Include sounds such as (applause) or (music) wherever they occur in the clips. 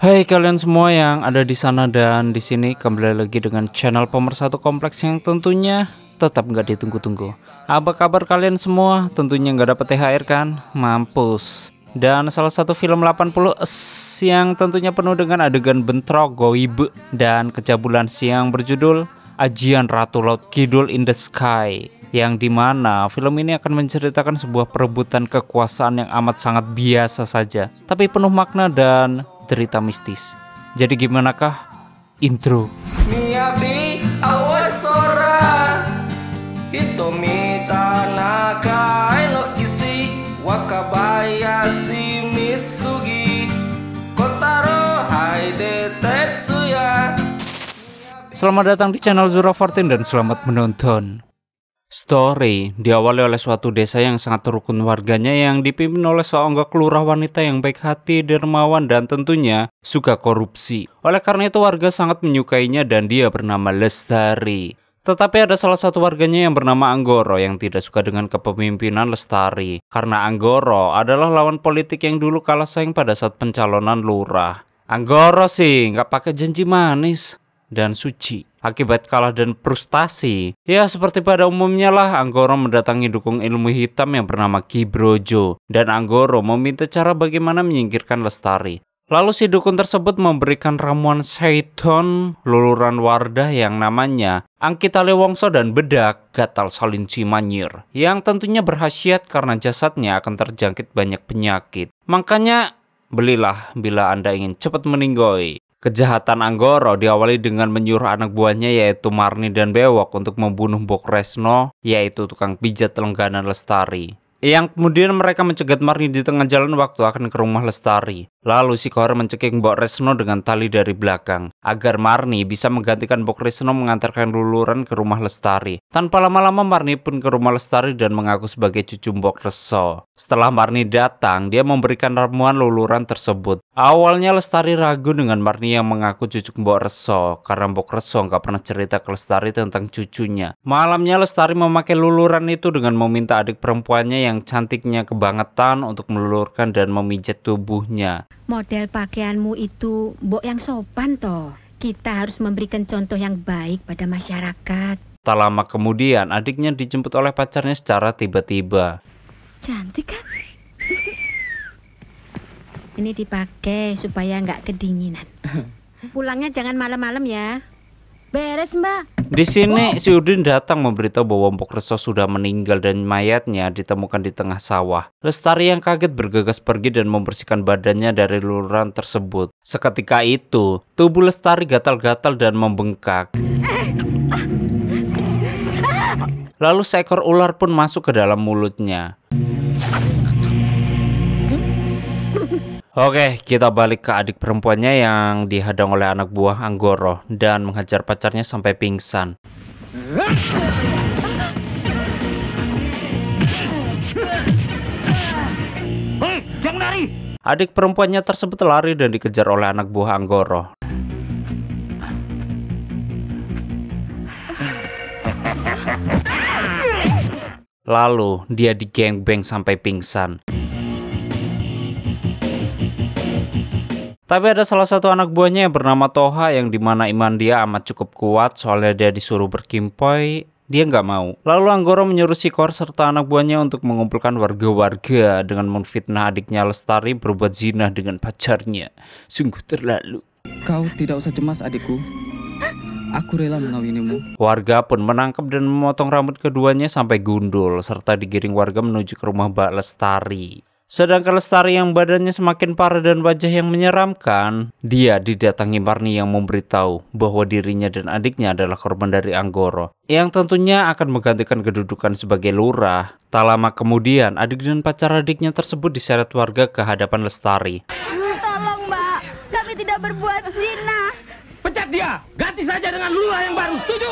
Hai kalian semua yang ada di sana dan di sini kembali lagi dengan channel pemersatu kompleks yang tentunya tetap nggak ditunggu-tunggu. Apa kabar kalian semua? Tentunya nggak dapat THR kan? Mampus. Dan salah satu film 80 yang tentunya penuh dengan adegan bentrok, goib dan kecabulan siang berjudul Ajian Ratu Laut Kidul in the Sky yang dimana film ini akan menceritakan sebuah perebutan kekuasaan yang amat sangat biasa saja tapi penuh makna dan cerita mistis. Jadi gimanakah intro? Selamat datang di channel Zura 14 dan selamat menonton. Story diawali oleh suatu desa yang sangat rukun warganya yang dipimpin oleh seorang kelurah wanita yang baik hati, dermawan, dan tentunya suka korupsi. Oleh karena itu warga sangat menyukainya dan dia bernama Lestari. Tetapi ada salah satu warganya yang bernama Anggoro yang tidak suka dengan kepemimpinan Lestari. Karena Anggoro adalah lawan politik yang dulu kalah saing pada saat pencalonan lurah. Anggoro sih nggak pakai janji manis dan suci. Akibat kalah dan frustasi, ya seperti pada umumnya lah Anggoro mendatangi dukung ilmu hitam yang bernama Kibrojo dan Anggoro meminta cara bagaimana menyingkirkan Lestari. Lalu si dukun tersebut memberikan ramuan Saiton luluran Wardah yang namanya Angkita Lewongso dan Bedak Gatal Salin Cimanyir yang tentunya berhasiat karena jasadnya akan terjangkit banyak penyakit. Makanya belilah bila Anda ingin cepat meninggoy. Kejahatan Anggoro diawali dengan menyuruh anak buahnya yaitu Marni dan Bewok untuk membunuh Bokresno yaitu tukang pijat Lengganan Lestari yang kemudian mereka mencegat Marni di tengah jalan waktu akan ke rumah Lestari. Lalu si Kohar mencekik Mbok Resno dengan tali dari belakang, agar Marni bisa menggantikan Mbok Resno mengantarkan luluran ke rumah Lestari. Tanpa lama-lama Marni pun ke rumah Lestari dan mengaku sebagai cucu Mbok Reso. Setelah Marni datang, dia memberikan ramuan luluran tersebut. Awalnya Lestari ragu dengan Marni yang mengaku cucu Mbok Reso, karena Mbok Reso nggak pernah cerita ke Lestari tentang cucunya. Malamnya Lestari memakai luluran itu dengan meminta adik perempuannya yang yang cantiknya kebangetan untuk melulurkan dan memijat tubuhnya. Model pakaianmu itu mbok yang sopan toh. Kita harus memberikan contoh yang baik pada masyarakat. Tak lama kemudian adiknya dijemput oleh pacarnya secara tiba-tiba. Cantik kan? Ini dipakai supaya nggak kedinginan. (laughs) Pulangnya jangan malam-malam ya. Beres mbak. Di sini si Udin datang memberitahu bahwa Mpok Reso sudah meninggal dan mayatnya ditemukan di tengah sawah. Lestari yang kaget bergegas pergi dan membersihkan badannya dari luluran tersebut. Seketika itu, tubuh Lestari gatal-gatal dan membengkak. Lalu seekor ular pun masuk ke dalam mulutnya. Oke, kita balik ke adik perempuannya yang dihadang oleh anak buah Anggoro dan menghajar pacarnya sampai pingsan. Hei, jangan lari! Adik perempuannya tersebut lari dan dikejar oleh anak buah Anggoro. Lalu, dia digengbeng sampai pingsan. Tapi ada salah satu anak buahnya yang bernama Toha yang dimana iman dia amat cukup kuat soalnya dia disuruh berkimpoi dia nggak mau. Lalu Anggoro menyuruh Sikor serta anak buahnya untuk mengumpulkan warga-warga dengan memfitnah adiknya Lestari berbuat zina dengan pacarnya. Sungguh terlalu. Kau tidak usah cemas adikku. Aku rela mengawinimu. Warga pun menangkap dan memotong rambut keduanya sampai gundul serta digiring warga menuju ke rumah Mbak Lestari. Sedangkan Lestari yang badannya semakin parah dan wajah yang menyeramkan, dia didatangi Marni yang memberitahu bahwa dirinya dan adiknya adalah korban dari Anggoro, yang tentunya akan menggantikan kedudukan sebagai lurah. Tak lama kemudian, adik dan pacar adiknya tersebut diseret warga ke hadapan Lestari. Tolong mbak, kami tidak berbuat zina. Pecat dia, ganti saja dengan lurah yang baru, setuju?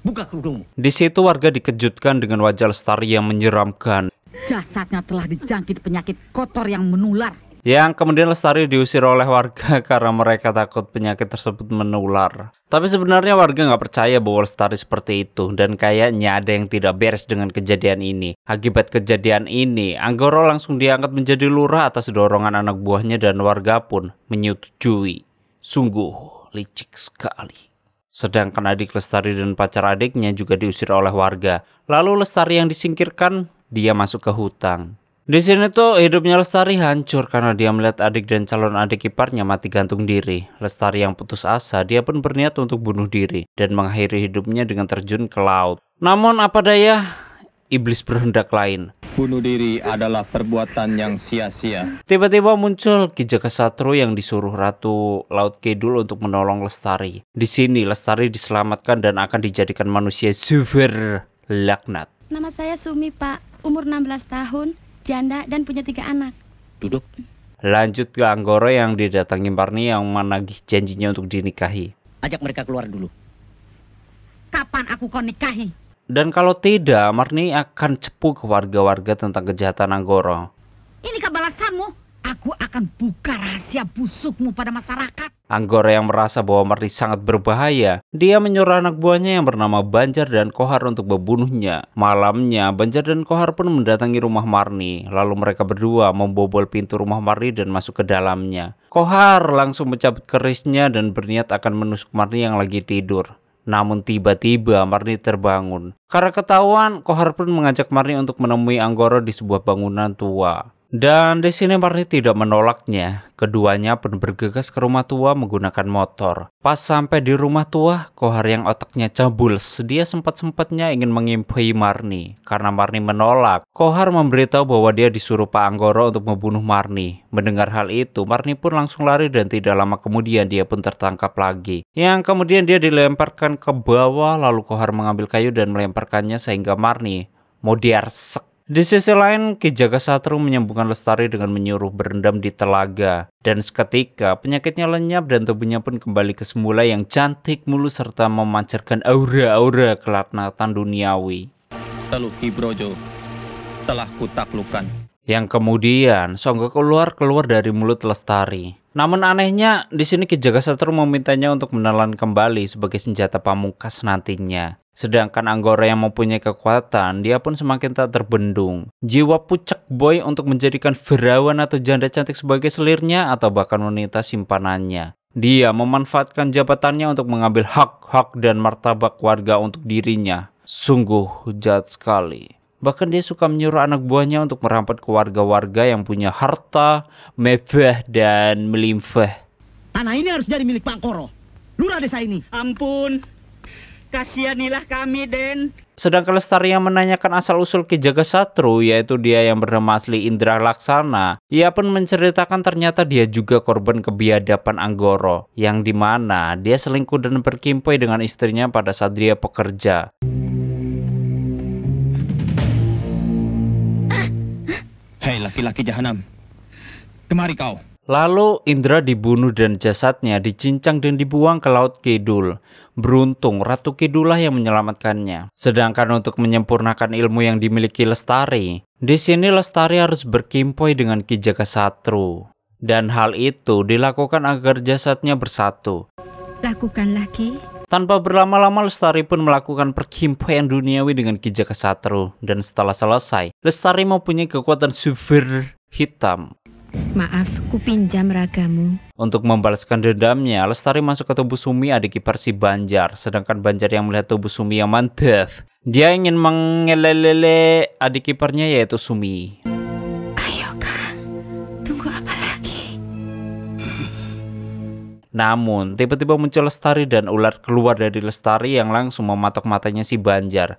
Buka kerudungmu. Di situ warga dikejutkan dengan wajah Lestari yang menyeramkan Jasadnya telah dijangkit penyakit kotor yang menular. Yang kemudian Lestari diusir oleh warga (laughs) karena mereka takut penyakit tersebut menular. Tapi sebenarnya warga nggak percaya bahwa Lestari seperti itu dan kayaknya ada yang tidak beres dengan kejadian ini. Akibat kejadian ini, Anggoro langsung diangkat menjadi lurah atas dorongan anak buahnya dan warga pun menyetujui. Sungguh licik sekali. Sedangkan adik Lestari dan pacar adiknya juga diusir oleh warga. Lalu Lestari yang disingkirkan dia masuk ke hutang. Di sini tuh hidupnya Lestari hancur karena dia melihat adik dan calon adik iparnya mati gantung diri. Lestari yang putus asa, dia pun berniat untuk bunuh diri dan mengakhiri hidupnya dengan terjun ke laut. Namun apa daya, iblis berhendak lain. Bunuh diri adalah perbuatan yang sia-sia. Tiba-tiba muncul Ki Satru yang disuruh Ratu Laut Kidul untuk menolong Lestari. Di sini Lestari diselamatkan dan akan dijadikan manusia super laknat. Nama saya Sumi, Pak. Umur 16 tahun, janda dan punya tiga anak. Duduk. Lanjut ke Anggoro yang didatangi Marni yang menagih janjinya untuk dinikahi. Ajak mereka keluar dulu. Kapan aku kau nikahi? Dan kalau tidak, Marni akan cepu ke warga-warga tentang kejahatan Anggoro. Aku akan buka rahasia busukmu pada masyarakat. Anggora yang merasa bahwa Marty sangat berbahaya, dia menyuruh anak buahnya yang bernama Banjar dan Kohar untuk membunuhnya. Malamnya, Banjar dan Kohar pun mendatangi rumah Marni, lalu mereka berdua membobol pintu rumah Marni dan masuk ke dalamnya. Kohar langsung mencabut kerisnya dan berniat akan menusuk Marni yang lagi tidur. Namun tiba-tiba Marni terbangun. Karena ketahuan, Kohar pun mengajak Marni untuk menemui Anggoro di sebuah bangunan tua. Dan di sini Marni tidak menolaknya. Keduanya pun bergegas ke rumah tua menggunakan motor. Pas sampai di rumah tua, Kohar yang otaknya cabul, sedia sempat-sempatnya ingin mengimpi Marni. Karena Marni menolak, Kohar memberitahu bahwa dia disuruh Pak Anggoro untuk membunuh Marni. Mendengar hal itu, Marni pun langsung lari dan tidak lama kemudian dia pun tertangkap lagi. Yang kemudian dia dilemparkan ke bawah lalu Kohar mengambil kayu dan melemparkannya sehingga Marni mau diarsek di sisi lain, Ki Jaga menyambungkan Lestari dengan menyuruh berendam di telaga. Dan seketika, penyakitnya lenyap dan tubuhnya pun kembali ke semula yang cantik mulus serta memancarkan aura-aura kelatnatan duniawi. Teluk Kibrojo telah kutaklukkan. Yang kemudian, Songgo keluar keluar dari mulut Lestari. Namun anehnya, di sini Ki Jaga memintanya untuk menelan kembali sebagai senjata pamungkas nantinya. Sedangkan Anggora yang mempunyai kekuatan, dia pun semakin tak terbendung. Jiwa pucak boy untuk menjadikan berawan atau janda cantik sebagai selirnya atau bahkan wanita simpanannya. Dia memanfaatkan jabatannya untuk mengambil hak-hak dan martabak warga untuk dirinya. Sungguh jahat sekali. Bahkan dia suka menyuruh anak buahnya untuk merampat ke warga-warga yang punya harta, mewah, dan melimpah. Tanah ini harus jadi milik Pak Koro. Lurah desa ini. Ampun, Kasihanilah kami, Den. Sedangkan Lestari yang menanyakan asal-usul Ki Jaga yaitu dia yang bernama asli Indra Laksana, ia pun menceritakan ternyata dia juga korban kebiadaban Anggoro, yang dimana dia selingkuh dan berkimpoi dengan istrinya pada saat dia pekerja. Hei laki-laki jahanam, kemari kau. Lalu Indra dibunuh dan jasadnya dicincang dan dibuang ke Laut Kidul. Beruntung Ratu Kidulah yang menyelamatkannya. Sedangkan untuk menyempurnakan ilmu yang dimiliki Lestari, di sini Lestari harus berkimpoi dengan Ki Jaga Satru. Dan hal itu dilakukan agar jasadnya bersatu. Lakukanlah Ki. Tanpa berlama-lama Lestari pun melakukan perkimpoian duniawi dengan Ki Jaga Satru. Dan setelah selesai, Lestari mempunyai kekuatan super hitam. Maaf, pinjam ragamu. Untuk membalaskan dendamnya, Lestari masuk ke tubuh Sumi adik ipar si Banjar, sedangkan Banjar yang melihat tubuh Sumi yang mantep. Dia ingin mengelelele adik kiparnya yaitu Sumi. Ayo Kang, tunggu apa lagi? Namun, tiba-tiba muncul Lestari dan ular keluar dari Lestari yang langsung mematok matanya si Banjar.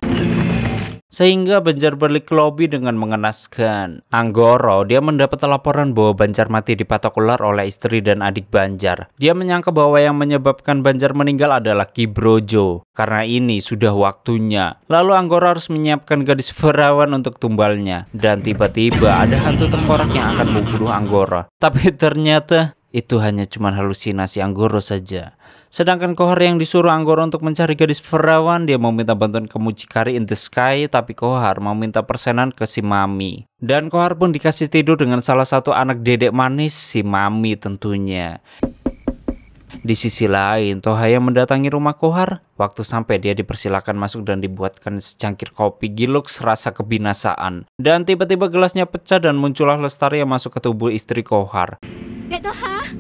Sehingga Banjar balik ke lobi dengan mengenaskan. Anggoro, dia mendapat laporan bahwa Banjar mati dipatok ular oleh istri dan adik Banjar. Dia menyangka bahwa yang menyebabkan Banjar meninggal adalah Ki Brojo. Karena ini sudah waktunya. Lalu Anggoro harus menyiapkan gadis (laughs) perawan untuk tumbalnya. Dan tiba-tiba ada hantu tengkorak yang akan membunuh Anggoro. Tapi ternyata itu hanya cuma halusinasi Anggoro saja. Sedangkan Kohar yang disuruh Anggoro untuk mencari gadis perawan, dia meminta bantuan ke Mucikari in the Sky, tapi Kohar meminta persenan ke si Mami. Dan Kohar pun dikasih tidur dengan salah satu anak dedek manis, si Mami tentunya. Di sisi lain, Tohaya mendatangi rumah Kohar. Waktu sampai dia dipersilakan masuk dan dibuatkan secangkir kopi giluk serasa kebinasaan. Dan tiba-tiba gelasnya pecah dan muncullah Lestari yang masuk ke tubuh istri Kohar. Toha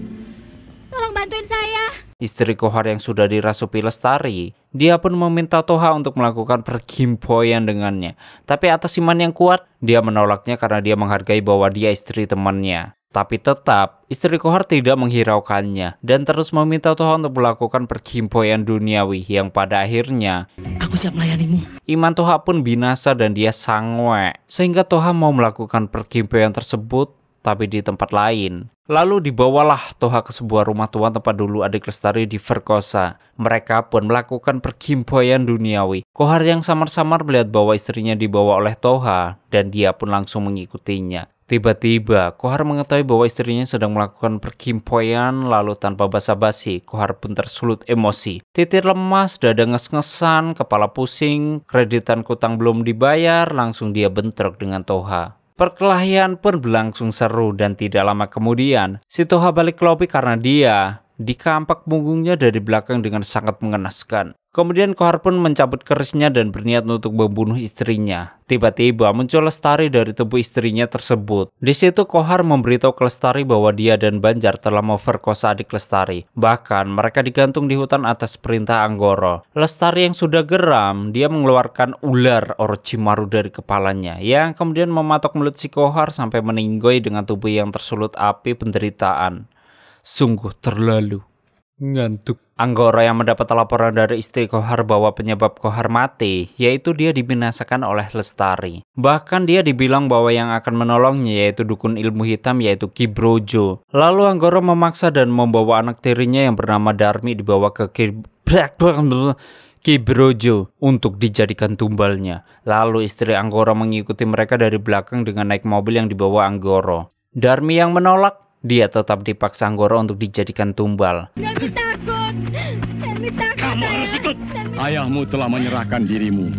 istri Kohar yang sudah dirasuki Lestari, dia pun meminta Toha untuk melakukan perkimpoyan dengannya. Tapi atas iman yang kuat, dia menolaknya karena dia menghargai bahwa dia istri temannya. Tapi tetap, istri Kohar tidak menghiraukannya dan terus meminta Toha untuk melakukan perkimpoyan duniawi yang pada akhirnya Aku siap melayanimu. Iman Toha pun binasa dan dia sangwe. Sehingga Toha mau melakukan perkimpoyan tersebut tapi di tempat lain. Lalu dibawalah Toha ke sebuah rumah tua tempat dulu adik Lestari diperkosa. Mereka pun melakukan perkimpoyan duniawi. Kohar yang samar-samar melihat bahwa istrinya dibawa oleh Toha dan dia pun langsung mengikutinya. Tiba-tiba, Kohar mengetahui bahwa istrinya sedang melakukan perkimpoyan. lalu tanpa basa-basi, Kohar pun tersulut emosi. Titir lemas, dada nges-ngesan, kepala pusing, kreditan kutang belum dibayar, langsung dia bentrok dengan Toha. Perkelahian pun berlangsung seru dan tidak lama kemudian, Sitoha balik ke lobi karena dia di kampak punggungnya dari belakang dengan sangat mengenaskan. Kemudian Kohar pun mencabut kerisnya dan berniat untuk membunuh istrinya. Tiba-tiba muncul Lestari dari tubuh istrinya tersebut. Di situ Kohar memberitahu ke Lestari bahwa dia dan Banjar telah memperkosa adik Lestari. Bahkan mereka digantung di hutan atas perintah Anggoro. Lestari yang sudah geram, dia mengeluarkan ular Orochimaru dari kepalanya yang kemudian mematok mulut si Kohar sampai meninggoy dengan tubuh yang tersulut api penderitaan sungguh terlalu. Ngantuk. Anggoro yang mendapat laporan dari istri Kohar bahwa penyebab Kohar mati, yaitu dia dibinasakan oleh Lestari. Bahkan dia dibilang bahwa yang akan menolongnya yaitu dukun ilmu hitam yaitu Kibrojo. Lalu Anggoro memaksa dan membawa anak tirinya yang bernama Darmi dibawa ke Kibrojo. Kibrojo untuk dijadikan tumbalnya. Lalu istri Anggoro mengikuti mereka dari belakang dengan naik mobil yang dibawa Anggoro. Darmi yang menolak dia tetap dipaksa Anggoro untuk dijadikan tumbal. Ayahmu telah menyerahkan dirimu.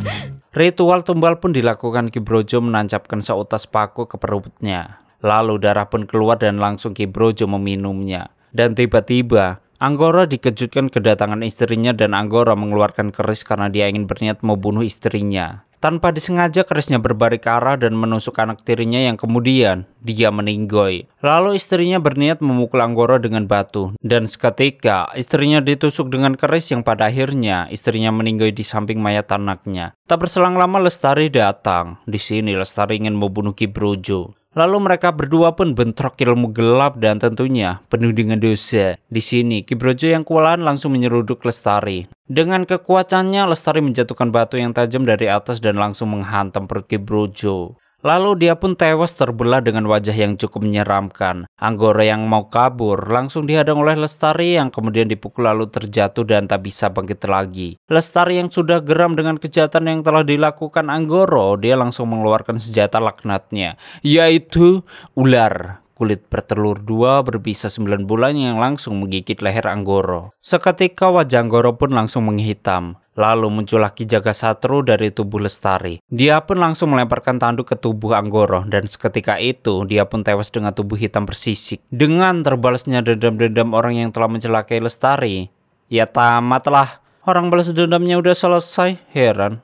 Ritual tumbal pun dilakukan Ki Brojo menancapkan seutas paku ke perutnya. Lalu darah pun keluar dan langsung Ki Brojo meminumnya. Dan tiba-tiba Anggora dikejutkan kedatangan istrinya dan Anggora mengeluarkan keris karena dia ingin berniat membunuh istrinya. Tanpa disengaja kerisnya berbalik arah dan menusuk anak tirinya yang kemudian dia meninggoy. Lalu istrinya berniat memukul Anggoro dengan batu dan seketika istrinya ditusuk dengan keris yang pada akhirnya istrinya meninggoy di samping mayat anaknya. Tak berselang lama Lestari datang. Di sini Lestari ingin membunuh Kibrujo. Lalu mereka berdua pun bentrok ilmu gelap dan tentunya penuh dengan dosa. Di sini, Kibrojo yang kewalahan langsung menyeruduk Lestari. Dengan kekuatannya, Lestari menjatuhkan batu yang tajam dari atas dan langsung menghantam perut Kibrojo. Lalu dia pun tewas terbelah dengan wajah yang cukup menyeramkan. Anggora yang mau kabur langsung dihadang oleh Lestari yang kemudian dipukul lalu terjatuh dan tak bisa bangkit lagi. Lestari yang sudah geram dengan kejahatan yang telah dilakukan Anggoro, dia langsung mengeluarkan senjata laknatnya, yaitu ular kulit bertelur dua berbisa sembilan bulan yang langsung menggigit leher Anggoro. Seketika wajah Anggoro pun langsung menghitam. Lalu muncul lagi jaga satru dari tubuh Lestari. Dia pun langsung melemparkan tanduk ke tubuh Anggoro dan seketika itu dia pun tewas dengan tubuh hitam bersisik. Dengan terbalasnya dendam-dendam orang yang telah mencelakai Lestari, ya tamatlah. Orang balas dendamnya udah selesai, heran.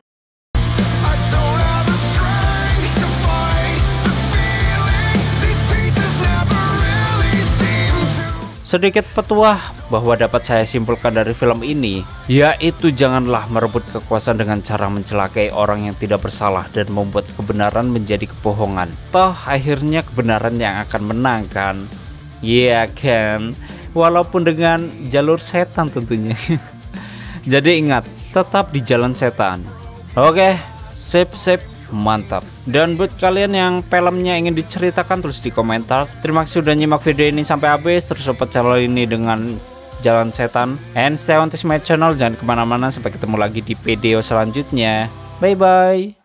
Sedikit petuah bahwa dapat saya simpulkan dari film ini, yaitu janganlah merebut kekuasaan dengan cara mencelakai orang yang tidak bersalah dan membuat kebenaran menjadi kebohongan. Toh akhirnya kebenaran yang akan menang kan? Iya yeah, kan? Walaupun dengan jalur setan tentunya. (laughs) Jadi ingat, tetap di jalan setan. Oke, okay, sip sip mantap dan buat kalian yang filmnya ingin diceritakan terus di komentar terima kasih sudah nyimak video ini sampai habis terus support channel ini dengan jalan setan and stay on this my channel jangan kemana-mana sampai ketemu lagi di video selanjutnya bye bye